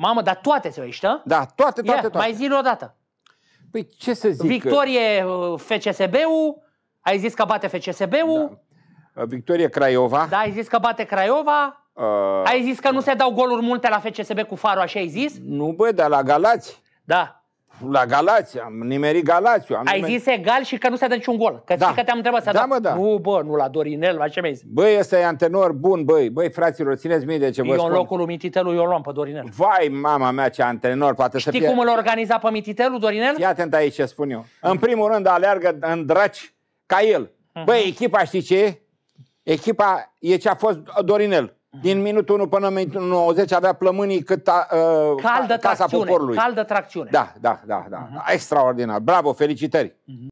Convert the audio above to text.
Mamă, dar toate se ești, Da, toate, toate, Ia, toate. Mai zi o dată. Păi ce să zic? Victorie uh, FCSB-ul, ai zis că bate FCSB-ul. Da. Uh, Victorie Craiova. Da, ai zis că bate Craiova. Uh, ai zis că nu da. se dau goluri multe la FCSB cu Faro, așa ai zis? Nu, bă, dar la Galați. Da la Galați, am nimerit Galațiu. Am Ai nimerit... zis egal și că nu s-a dat niciun gol. Că da. că te-am întrebat să da, dat. Mă, da. Nu, bă, nu la Dorinel, la ce mi Băi, ăsta e antenor bun, băi. Băi, fraților, țineți minte de ce vă Eu spun. în locul lui Mititelu, eu luam pe Dorinel. Vai, mama mea, ce antenor. Poate Știi să fie... cum îl organiza pe Mititelu, Dorinel? Fii atent aici ce spun eu. În primul rând, aleargă în draci ca el. Mhm. Băi, echipa știi ce e? Echipa e ce a fost Dorinel. Mm. Din minutul 1 până în minutul 90 avea plămânii cât a, uh, ă, caldă casa tracțiune, poporului. Caldă tracțiune. Da, da, da. da. Uh-huh. Extraordinar. Bravo, felicitări. Uh-huh.